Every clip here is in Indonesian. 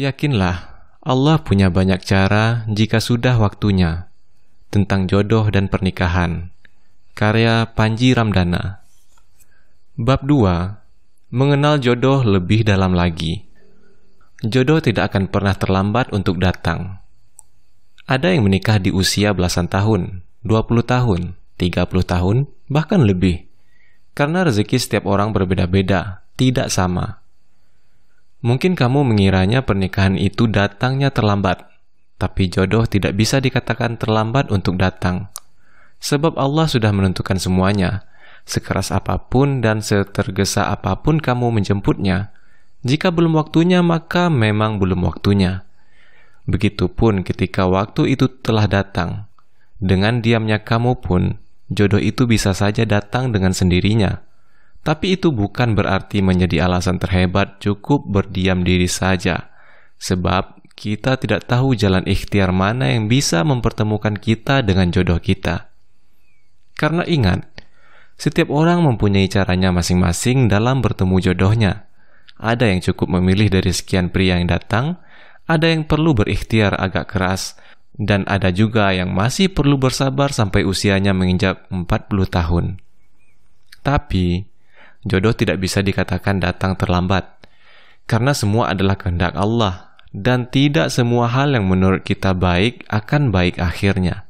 Yakinlah, Allah punya banyak cara jika sudah waktunya. Tentang jodoh dan pernikahan. Karya Panji Ramdana. Bab 2. Mengenal jodoh lebih dalam lagi. Jodoh tidak akan pernah terlambat untuk datang. Ada yang menikah di usia belasan tahun, 20 tahun, 30 tahun, bahkan lebih. Karena rezeki setiap orang berbeda-beda, tidak sama. Mungkin kamu mengiranya pernikahan itu datangnya terlambat, tapi jodoh tidak bisa dikatakan terlambat untuk datang. Sebab Allah sudah menentukan semuanya, sekeras apapun dan setergesa apapun kamu menjemputnya. Jika belum waktunya, maka memang belum waktunya. Begitupun ketika waktu itu telah datang, dengan diamnya kamu pun, jodoh itu bisa saja datang dengan sendirinya. Tapi itu bukan berarti menjadi alasan terhebat cukup berdiam diri saja. Sebab kita tidak tahu jalan ikhtiar mana yang bisa mempertemukan kita dengan jodoh kita. Karena ingat, setiap orang mempunyai caranya masing-masing dalam bertemu jodohnya. Ada yang cukup memilih dari sekian pria yang datang, ada yang perlu berikhtiar agak keras, dan ada juga yang masih perlu bersabar sampai usianya menginjak 40 tahun. Tapi, Jodoh tidak bisa dikatakan datang terlambat, karena semua adalah kehendak Allah, dan tidak semua hal yang menurut kita baik akan baik akhirnya.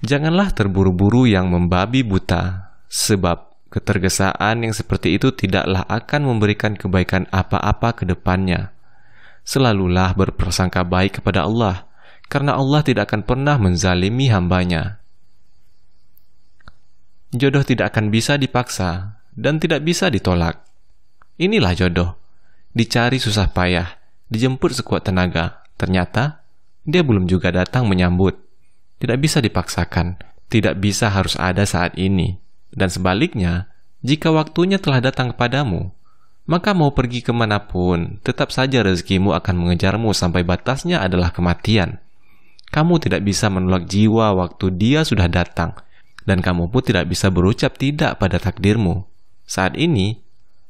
Janganlah terburu-buru yang membabi buta, sebab ketergesaan yang seperti itu tidaklah akan memberikan kebaikan apa-apa ke depannya. Selalulah berprasangka baik kepada Allah, karena Allah tidak akan pernah menzalimi hambanya. Jodoh tidak akan bisa dipaksa, dan tidak bisa ditolak. Inilah jodoh. Dicari susah payah, dijemput sekuat tenaga. Ternyata, dia belum juga datang menyambut. Tidak bisa dipaksakan, tidak bisa harus ada saat ini. Dan sebaliknya, jika waktunya telah datang kepadamu, maka mau pergi kemanapun, tetap saja rezekimu akan mengejarmu sampai batasnya adalah kematian. Kamu tidak bisa menolak jiwa waktu dia sudah datang, dan kamu pun tidak bisa berucap tidak pada takdirmu. Saat ini,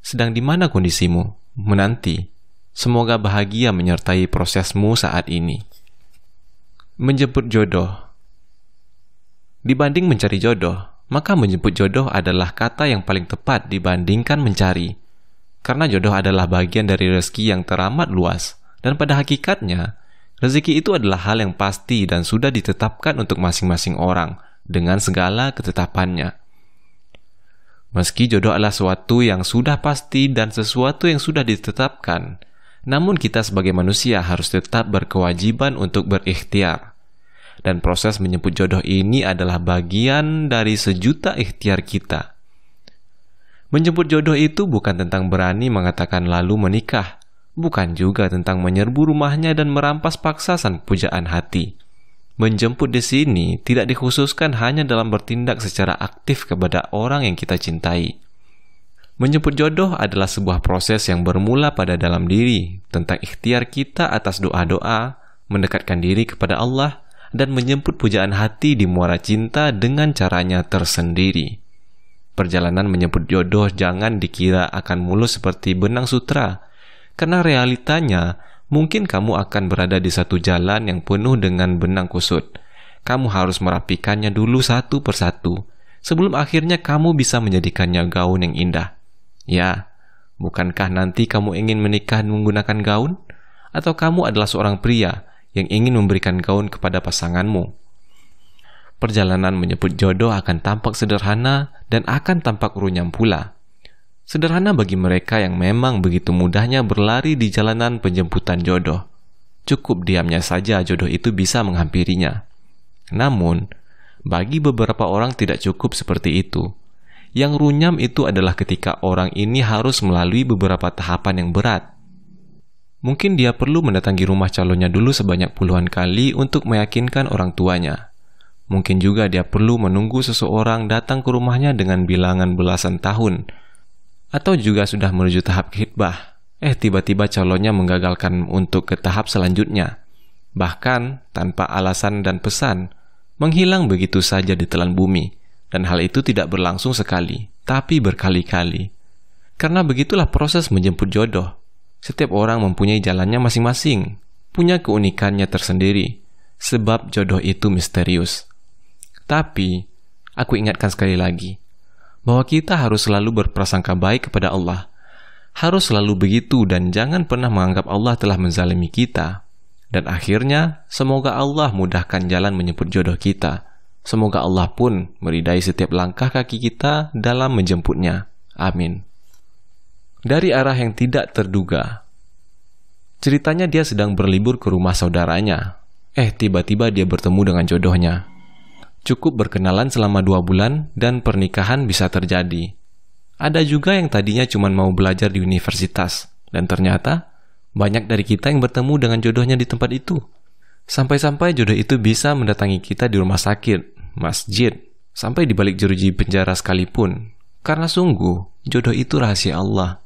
sedang di mana kondisimu? Menanti. Semoga bahagia menyertai prosesmu saat ini. Menjemput jodoh. Dibanding mencari jodoh, maka menjemput jodoh adalah kata yang paling tepat dibandingkan mencari. Karena jodoh adalah bagian dari rezeki yang teramat luas, dan pada hakikatnya, rezeki itu adalah hal yang pasti dan sudah ditetapkan untuk masing-masing orang dengan segala ketetapannya. Meski jodoh adalah sesuatu yang sudah pasti dan sesuatu yang sudah ditetapkan, namun kita sebagai manusia harus tetap berkewajiban untuk berikhtiar. Dan proses menyebut jodoh ini adalah bagian dari sejuta ikhtiar kita. Menjemput jodoh itu bukan tentang berani mengatakan lalu menikah, bukan juga tentang menyerbu rumahnya dan merampas paksa sang pujaan hati. Menjemput di sini tidak dikhususkan hanya dalam bertindak secara aktif kepada orang yang kita cintai. Menjemput jodoh adalah sebuah proses yang bermula pada dalam diri tentang ikhtiar kita atas doa-doa, mendekatkan diri kepada Allah, dan menjemput pujaan hati di muara cinta dengan caranya tersendiri. Perjalanan menjemput jodoh jangan dikira akan mulus seperti benang sutra, karena realitanya mungkin kamu akan berada di satu jalan yang penuh dengan benang kusut. Kamu harus merapikannya dulu satu persatu, sebelum akhirnya kamu bisa menjadikannya gaun yang indah. Ya, bukankah nanti kamu ingin menikah menggunakan gaun? Atau kamu adalah seorang pria yang ingin memberikan gaun kepada pasanganmu? Perjalanan menyebut jodoh akan tampak sederhana dan akan tampak runyam pula. Sederhana bagi mereka yang memang begitu mudahnya berlari di jalanan penjemputan jodoh. Cukup diamnya saja jodoh itu bisa menghampirinya. Namun, bagi beberapa orang tidak cukup seperti itu. Yang runyam itu adalah ketika orang ini harus melalui beberapa tahapan yang berat. Mungkin dia perlu mendatangi rumah calonnya dulu sebanyak puluhan kali untuk meyakinkan orang tuanya. Mungkin juga dia perlu menunggu seseorang datang ke rumahnya dengan bilangan belasan tahun atau juga sudah menuju tahap khidbah. Eh, tiba-tiba calonnya menggagalkan untuk ke tahap selanjutnya. Bahkan tanpa alasan dan pesan, menghilang begitu saja di telan bumi. Dan hal itu tidak berlangsung sekali, tapi berkali-kali. Karena begitulah proses menjemput jodoh. Setiap orang mempunyai jalannya masing-masing, punya keunikannya tersendiri, sebab jodoh itu misterius. Tapi, aku ingatkan sekali lagi, bahwa kita harus selalu berprasangka baik kepada Allah. Harus selalu begitu dan jangan pernah menganggap Allah telah menzalimi kita. Dan akhirnya, semoga Allah mudahkan jalan menyebut jodoh kita. Semoga Allah pun meridai setiap langkah kaki kita dalam menjemputnya. Amin. Dari arah yang tidak terduga. Ceritanya dia sedang berlibur ke rumah saudaranya. Eh, tiba-tiba dia bertemu dengan jodohnya. Cukup berkenalan selama dua bulan dan pernikahan bisa terjadi. Ada juga yang tadinya cuma mau belajar di universitas, dan ternyata banyak dari kita yang bertemu dengan jodohnya di tempat itu. Sampai-sampai jodoh itu bisa mendatangi kita di rumah sakit, masjid, sampai di balik jeruji penjara sekalipun. Karena sungguh, jodoh itu rahasia Allah.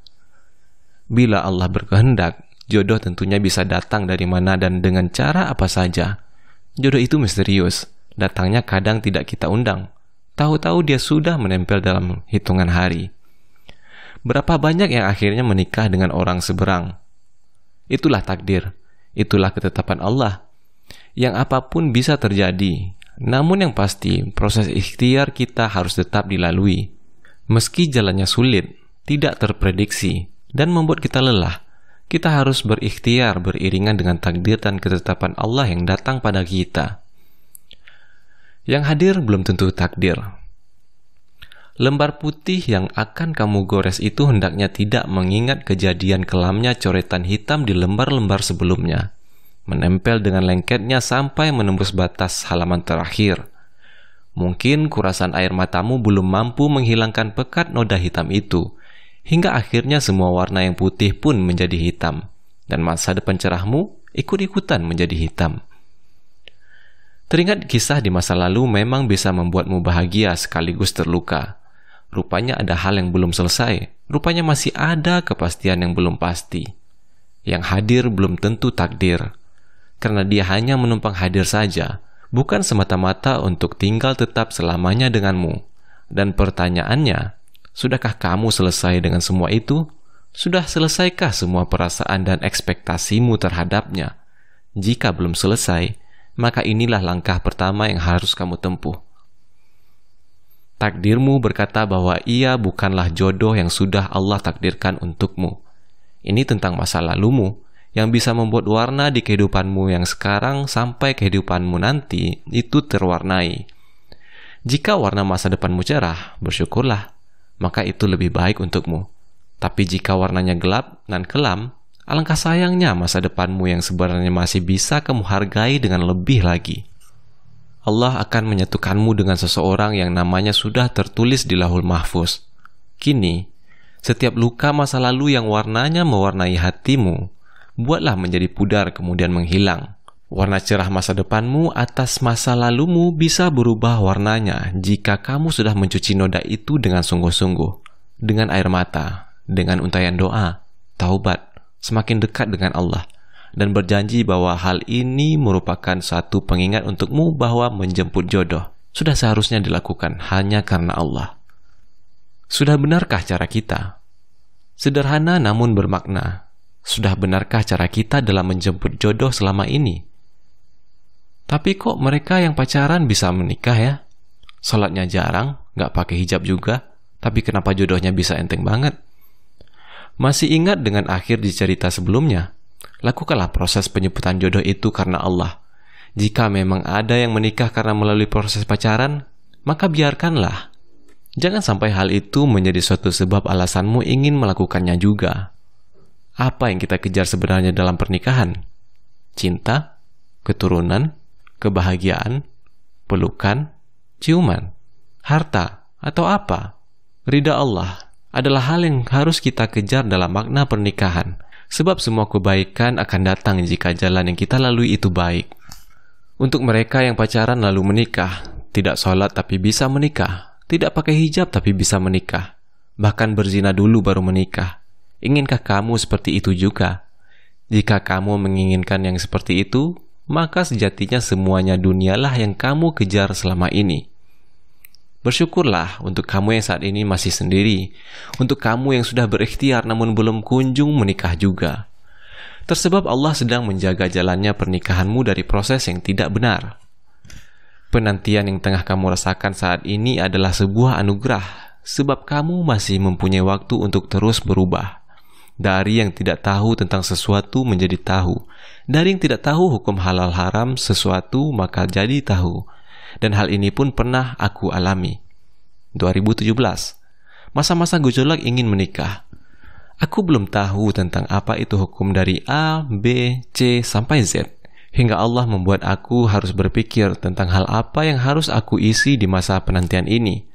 Bila Allah berkehendak, jodoh tentunya bisa datang dari mana dan dengan cara apa saja. Jodoh itu misterius datangnya kadang tidak kita undang. Tahu-tahu dia sudah menempel dalam hitungan hari. Berapa banyak yang akhirnya menikah dengan orang seberang? Itulah takdir, itulah ketetapan Allah. Yang apapun bisa terjadi, namun yang pasti proses ikhtiar kita harus tetap dilalui. Meski jalannya sulit, tidak terprediksi, dan membuat kita lelah, kita harus berikhtiar beriringan dengan takdir dan ketetapan Allah yang datang pada kita. Yang hadir belum tentu takdir. Lembar putih yang akan kamu gores itu hendaknya tidak mengingat kejadian kelamnya coretan hitam di lembar-lembar sebelumnya, menempel dengan lengketnya sampai menembus batas halaman terakhir. Mungkin kurasan air matamu belum mampu menghilangkan pekat noda hitam itu, hingga akhirnya semua warna yang putih pun menjadi hitam, dan masa depan cerahmu ikut-ikutan menjadi hitam. Teringat kisah di masa lalu memang bisa membuatmu bahagia sekaligus terluka. Rupanya ada hal yang belum selesai, rupanya masih ada kepastian yang belum pasti. Yang hadir belum tentu takdir, karena dia hanya menumpang hadir saja, bukan semata-mata untuk tinggal tetap selamanya denganmu. Dan pertanyaannya, sudahkah kamu selesai dengan semua itu? Sudah selesaikah semua perasaan dan ekspektasimu terhadapnya? Jika belum selesai, maka inilah langkah pertama yang harus kamu tempuh. Takdirmu berkata bahwa ia bukanlah jodoh yang sudah Allah takdirkan untukmu. Ini tentang masa lalumu yang bisa membuat warna di kehidupanmu yang sekarang sampai kehidupanmu nanti itu terwarnai. Jika warna masa depanmu cerah, bersyukurlah, maka itu lebih baik untukmu. Tapi jika warnanya gelap dan kelam, Alangkah sayangnya masa depanmu yang sebenarnya masih bisa kamu hargai dengan lebih lagi. Allah akan menyatukanmu dengan seseorang yang namanya sudah tertulis di lahul mahfuz. Kini, setiap luka masa lalu yang warnanya mewarnai hatimu, buatlah menjadi pudar kemudian menghilang. Warna cerah masa depanmu atas masa lalumu bisa berubah warnanya jika kamu sudah mencuci noda itu dengan sungguh-sungguh, dengan air mata, dengan untayan doa, taubat, semakin dekat dengan Allah dan berjanji bahwa hal ini merupakan satu pengingat untukmu bahwa menjemput jodoh sudah seharusnya dilakukan hanya karena Allah. Sudah benarkah cara kita? Sederhana namun bermakna. Sudah benarkah cara kita dalam menjemput jodoh selama ini? Tapi kok mereka yang pacaran bisa menikah ya? Salatnya jarang, nggak pakai hijab juga, tapi kenapa jodohnya bisa enteng banget? Masih ingat dengan akhir di cerita sebelumnya? Lakukanlah proses penyebutan jodoh itu karena Allah. Jika memang ada yang menikah karena melalui proses pacaran, maka biarkanlah. Jangan sampai hal itu menjadi suatu sebab alasanmu ingin melakukannya juga. Apa yang kita kejar sebenarnya dalam pernikahan? Cinta, keturunan, kebahagiaan, pelukan, ciuman, harta, atau apa? Ridha Allah adalah hal yang harus kita kejar dalam makna pernikahan, sebab semua kebaikan akan datang jika jalan yang kita lalui itu baik. Untuk mereka yang pacaran lalu menikah, tidak sholat tapi bisa menikah, tidak pakai hijab tapi bisa menikah, bahkan berzina dulu baru menikah. Inginkah kamu seperti itu juga? Jika kamu menginginkan yang seperti itu, maka sejatinya semuanya dunialah yang kamu kejar selama ini. Bersyukurlah untuk kamu yang saat ini masih sendiri, untuk kamu yang sudah berikhtiar namun belum kunjung menikah juga. Tersebab Allah sedang menjaga jalannya pernikahanmu dari proses yang tidak benar. Penantian yang tengah kamu rasakan saat ini adalah sebuah anugerah, sebab kamu masih mempunyai waktu untuk terus berubah. Dari yang tidak tahu tentang sesuatu menjadi tahu, dari yang tidak tahu hukum halal haram sesuatu maka jadi tahu dan hal ini pun pernah aku alami. 2017. Masa-masa gejolak ingin menikah. Aku belum tahu tentang apa itu hukum dari A, B, C, sampai Z. Hingga Allah membuat aku harus berpikir tentang hal apa yang harus aku isi di masa penantian ini.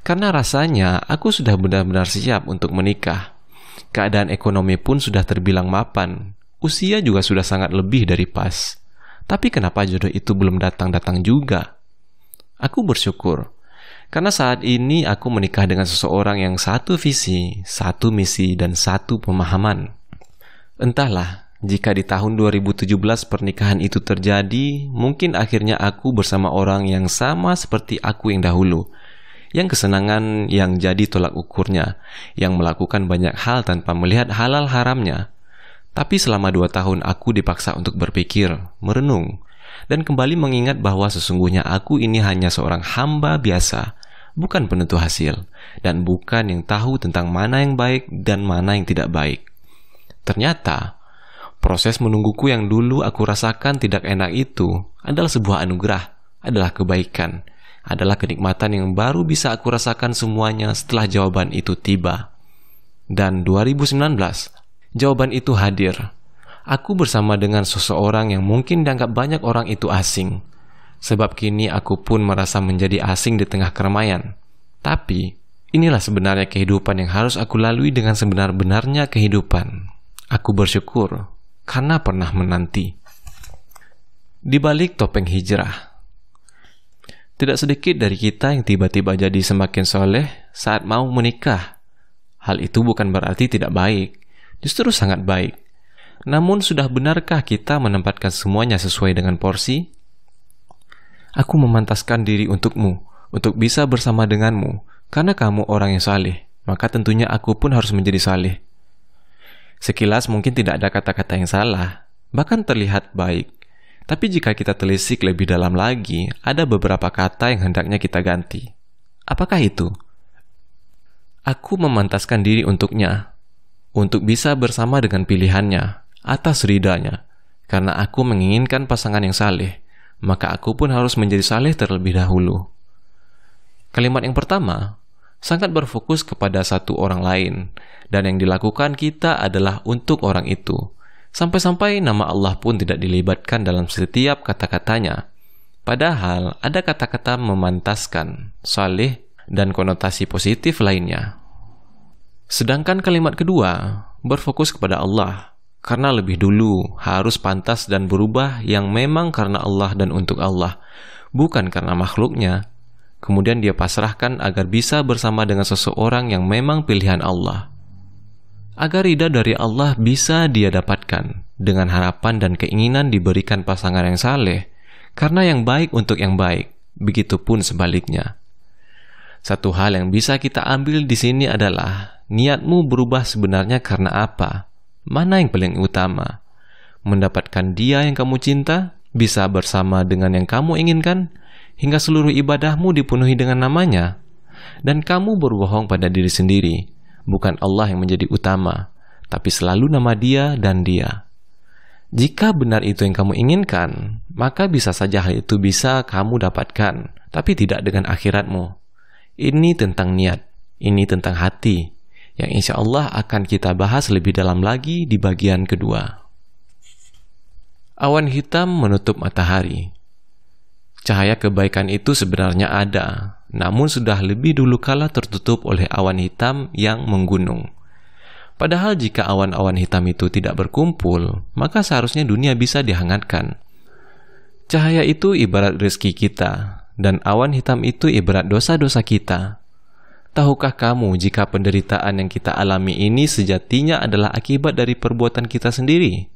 Karena rasanya aku sudah benar-benar siap untuk menikah. Keadaan ekonomi pun sudah terbilang mapan. Usia juga sudah sangat lebih dari pas. Tapi kenapa jodoh itu belum datang-datang juga? Aku bersyukur karena saat ini aku menikah dengan seseorang yang satu visi, satu misi, dan satu pemahaman. Entahlah, jika di tahun 2017 pernikahan itu terjadi, mungkin akhirnya aku bersama orang yang sama seperti aku yang dahulu, yang kesenangan yang jadi tolak ukurnya, yang melakukan banyak hal tanpa melihat halal haramnya. Tapi selama dua tahun aku dipaksa untuk berpikir, merenung, dan kembali mengingat bahwa sesungguhnya aku ini hanya seorang hamba biasa, bukan penentu hasil, dan bukan yang tahu tentang mana yang baik dan mana yang tidak baik. Ternyata, proses menungguku yang dulu aku rasakan tidak enak itu adalah sebuah anugerah, adalah kebaikan, adalah kenikmatan yang baru bisa aku rasakan semuanya setelah jawaban itu tiba. Dan 2019, jawaban itu hadir aku bersama dengan seseorang yang mungkin dianggap banyak orang itu asing. Sebab kini aku pun merasa menjadi asing di tengah keramaian. Tapi, inilah sebenarnya kehidupan yang harus aku lalui dengan sebenar-benarnya kehidupan. Aku bersyukur karena pernah menanti. Di balik topeng hijrah, tidak sedikit dari kita yang tiba-tiba jadi semakin soleh saat mau menikah. Hal itu bukan berarti tidak baik, justru sangat baik. Namun sudah benarkah kita menempatkan semuanya sesuai dengan porsi? Aku memantaskan diri untukmu, untuk bisa bersama denganmu, karena kamu orang yang saleh, maka tentunya aku pun harus menjadi saleh. Sekilas mungkin tidak ada kata-kata yang salah, bahkan terlihat baik. Tapi jika kita telisik lebih dalam lagi, ada beberapa kata yang hendaknya kita ganti. Apakah itu? Aku memantaskan diri untuknya, untuk bisa bersama dengan pilihannya, atas ridanya. Karena aku menginginkan pasangan yang saleh, maka aku pun harus menjadi saleh terlebih dahulu. Kalimat yang pertama sangat berfokus kepada satu orang lain, dan yang dilakukan kita adalah untuk orang itu. Sampai-sampai nama Allah pun tidak dilibatkan dalam setiap kata-katanya. Padahal ada kata-kata memantaskan, saleh, dan konotasi positif lainnya. Sedangkan kalimat kedua berfokus kepada Allah, karena lebih dulu harus pantas dan berubah yang memang karena Allah dan untuk Allah, bukan karena makhluknya. Kemudian dia pasrahkan agar bisa bersama dengan seseorang yang memang pilihan Allah. Agar ridha dari Allah bisa dia dapatkan dengan harapan dan keinginan diberikan pasangan yang saleh, karena yang baik untuk yang baik, begitupun sebaliknya. Satu hal yang bisa kita ambil di sini adalah niatmu berubah sebenarnya karena apa Mana yang paling utama? Mendapatkan dia yang kamu cinta, bisa bersama dengan yang kamu inginkan, hingga seluruh ibadahmu dipenuhi dengan namanya. Dan kamu berbohong pada diri sendiri, bukan Allah yang menjadi utama, tapi selalu nama dia dan dia. Jika benar itu yang kamu inginkan, maka bisa saja hal itu bisa kamu dapatkan, tapi tidak dengan akhiratmu. Ini tentang niat, ini tentang hati, yang insya Allah akan kita bahas lebih dalam lagi di bagian kedua. Awan hitam menutup matahari. Cahaya kebaikan itu sebenarnya ada, namun sudah lebih dulu kala tertutup oleh awan hitam yang menggunung. Padahal jika awan-awan hitam itu tidak berkumpul, maka seharusnya dunia bisa dihangatkan. Cahaya itu ibarat rezeki kita, dan awan hitam itu ibarat dosa-dosa kita. Tahukah kamu jika penderitaan yang kita alami ini sejatinya adalah akibat dari perbuatan kita sendiri?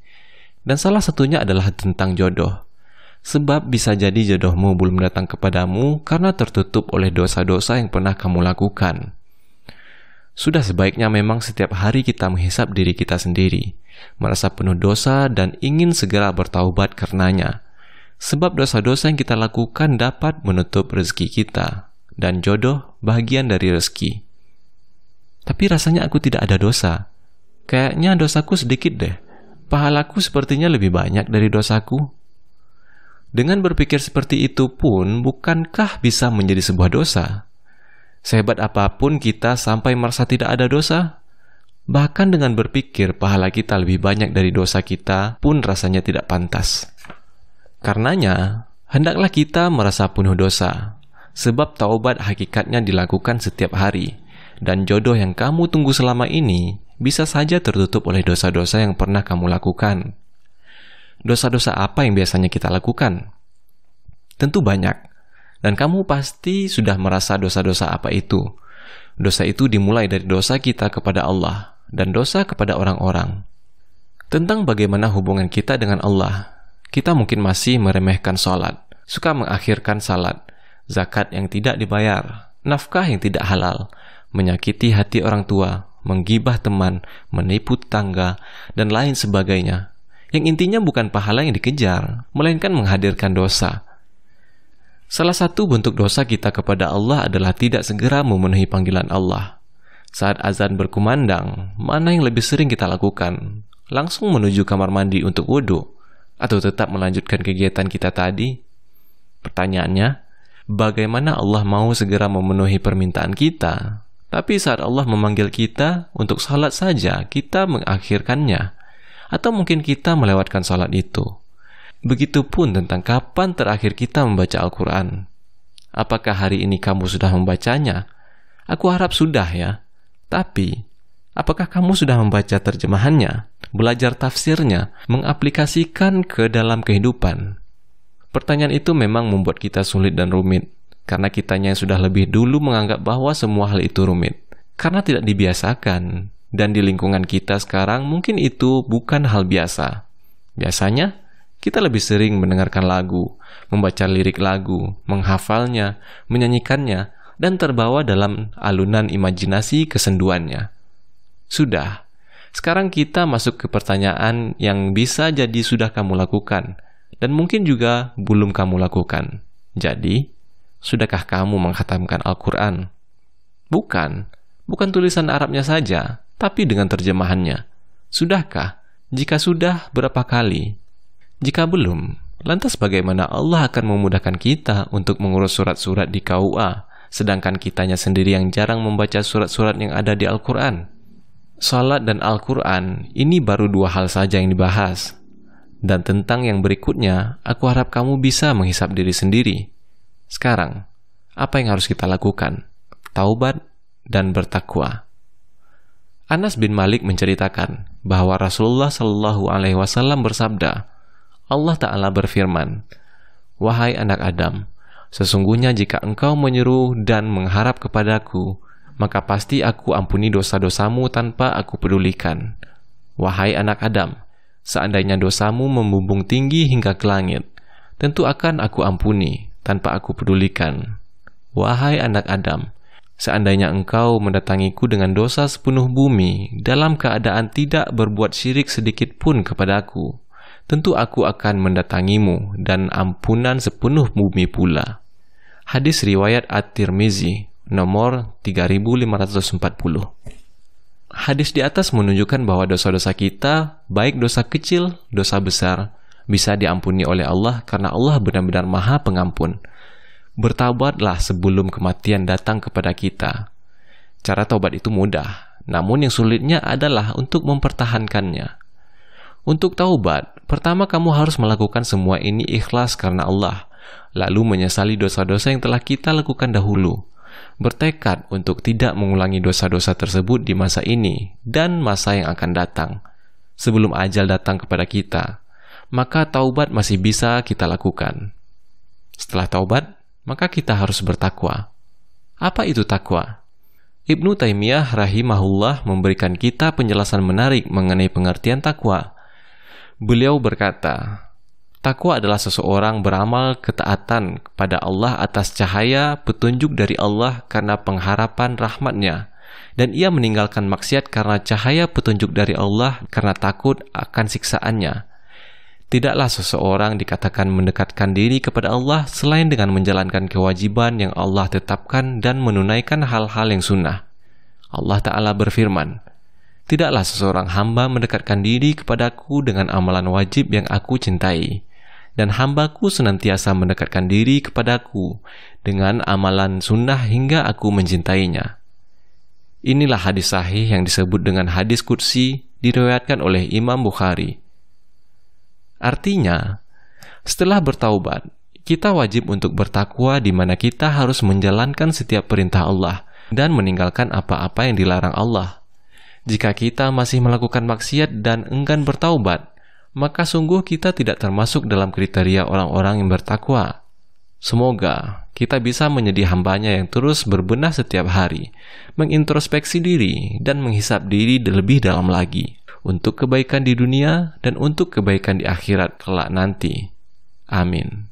Dan salah satunya adalah tentang jodoh. Sebab bisa jadi jodohmu belum datang kepadamu karena tertutup oleh dosa-dosa yang pernah kamu lakukan. Sudah sebaiknya memang setiap hari kita menghisap diri kita sendiri, merasa penuh dosa dan ingin segera bertaubat karenanya. Sebab dosa-dosa yang kita lakukan dapat menutup rezeki kita dan jodoh bagian dari rezeki. Tapi rasanya aku tidak ada dosa. Kayaknya dosaku sedikit deh. Pahalaku sepertinya lebih banyak dari dosaku. Dengan berpikir seperti itu pun bukankah bisa menjadi sebuah dosa? Sehebat apapun kita sampai merasa tidak ada dosa, bahkan dengan berpikir pahala kita lebih banyak dari dosa kita pun rasanya tidak pantas. Karenanya, hendaklah kita merasa penuh dosa, sebab taubat hakikatnya dilakukan setiap hari, dan jodoh yang kamu tunggu selama ini bisa saja tertutup oleh dosa-dosa yang pernah kamu lakukan. Dosa-dosa apa yang biasanya kita lakukan? Tentu banyak, dan kamu pasti sudah merasa dosa-dosa apa itu. Dosa itu dimulai dari dosa kita kepada Allah dan dosa kepada orang-orang. Tentang bagaimana hubungan kita dengan Allah, kita mungkin masih meremehkan salat, suka mengakhirkan salat, zakat yang tidak dibayar, nafkah yang tidak halal, menyakiti hati orang tua, menggibah teman, menipu tetangga, dan lain sebagainya. Yang intinya bukan pahala yang dikejar, melainkan menghadirkan dosa. Salah satu bentuk dosa kita kepada Allah adalah tidak segera memenuhi panggilan Allah. Saat azan berkumandang, mana yang lebih sering kita lakukan? Langsung menuju kamar mandi untuk wudhu, atau tetap melanjutkan kegiatan kita tadi? Pertanyaannya, bagaimana Allah mau segera memenuhi permintaan kita. Tapi saat Allah memanggil kita untuk salat saja, kita mengakhirkannya. Atau mungkin kita melewatkan salat itu. Begitupun tentang kapan terakhir kita membaca Al-Quran. Apakah hari ini kamu sudah membacanya? Aku harap sudah ya. Tapi, apakah kamu sudah membaca terjemahannya, belajar tafsirnya, mengaplikasikan ke dalam kehidupan? Pertanyaan itu memang membuat kita sulit dan rumit, karena kitanya yang sudah lebih dulu menganggap bahwa semua hal itu rumit. Karena tidak dibiasakan, dan di lingkungan kita sekarang mungkin itu bukan hal biasa. Biasanya, kita lebih sering mendengarkan lagu, membaca lirik lagu, menghafalnya, menyanyikannya, dan terbawa dalam alunan imajinasi kesenduannya. Sudah, sekarang kita masuk ke pertanyaan yang bisa jadi sudah kamu lakukan – dan mungkin juga belum kamu lakukan. Jadi, sudahkah kamu menghatamkan Al-Quran? Bukan, bukan tulisan Arabnya saja, tapi dengan terjemahannya. Sudahkah? Jika sudah, berapa kali? Jika belum, lantas bagaimana Allah akan memudahkan kita untuk mengurus surat-surat di KUA, sedangkan kitanya sendiri yang jarang membaca surat-surat yang ada di Al-Quran? Salat dan Al-Quran, ini baru dua hal saja yang dibahas, dan tentang yang berikutnya, aku harap kamu bisa menghisap diri sendiri. Sekarang, apa yang harus kita lakukan? Taubat dan bertakwa. Anas bin Malik menceritakan bahwa Rasulullah Shallallahu Alaihi Wasallam bersabda, Allah Taala berfirman, "Wahai anak Adam, sesungguhnya jika engkau menyeru dan mengharap kepadaku, maka pasti aku ampuni dosa-dosamu tanpa aku pedulikan. Wahai anak Adam, Seandainya dosamu membumbung tinggi hingga ke langit, tentu akan aku ampuni tanpa aku pedulikan. Wahai anak Adam, seandainya engkau mendatangiku dengan dosa sepenuh bumi dalam keadaan tidak berbuat syirik sedikit pun kepadaku, tentu aku akan mendatangimu dan ampunan sepenuh bumi pula. Hadis riwayat At-Tirmizi nomor 3540. Hadis di atas menunjukkan bahwa dosa-dosa kita, baik dosa kecil, dosa besar, bisa diampuni oleh Allah karena Allah benar-benar maha pengampun. Bertaubatlah sebelum kematian datang kepada kita. Cara taubat itu mudah, namun yang sulitnya adalah untuk mempertahankannya. Untuk taubat, pertama kamu harus melakukan semua ini ikhlas karena Allah, lalu menyesali dosa-dosa yang telah kita lakukan dahulu bertekad untuk tidak mengulangi dosa-dosa tersebut di masa ini dan masa yang akan datang, sebelum ajal datang kepada kita, maka taubat masih bisa kita lakukan. Setelah taubat, maka kita harus bertakwa. Apa itu takwa? Ibnu Taimiyah rahimahullah memberikan kita penjelasan menarik mengenai pengertian takwa. Beliau berkata, Takwa adalah seseorang beramal ketaatan kepada Allah atas cahaya petunjuk dari Allah karena pengharapan rahmatnya. Dan ia meninggalkan maksiat karena cahaya petunjuk dari Allah karena takut akan siksaannya. Tidaklah seseorang dikatakan mendekatkan diri kepada Allah selain dengan menjalankan kewajiban yang Allah tetapkan dan menunaikan hal-hal yang sunnah. Allah Ta'ala berfirman, Tidaklah seseorang hamba mendekatkan diri kepadaku dengan amalan wajib yang aku cintai dan hambaku senantiasa mendekatkan diri kepadaku dengan amalan sunnah hingga aku mencintainya. Inilah hadis sahih yang disebut dengan hadis kursi diriwayatkan oleh Imam Bukhari. Artinya, setelah bertaubat, kita wajib untuk bertakwa di mana kita harus menjalankan setiap perintah Allah dan meninggalkan apa-apa yang dilarang Allah. Jika kita masih melakukan maksiat dan enggan bertaubat, maka sungguh kita tidak termasuk dalam kriteria orang-orang yang bertakwa. Semoga kita bisa menjadi hambanya yang terus berbenah setiap hari, mengintrospeksi diri dan menghisap diri lebih dalam lagi, untuk kebaikan di dunia dan untuk kebaikan di akhirat kelak nanti. Amin.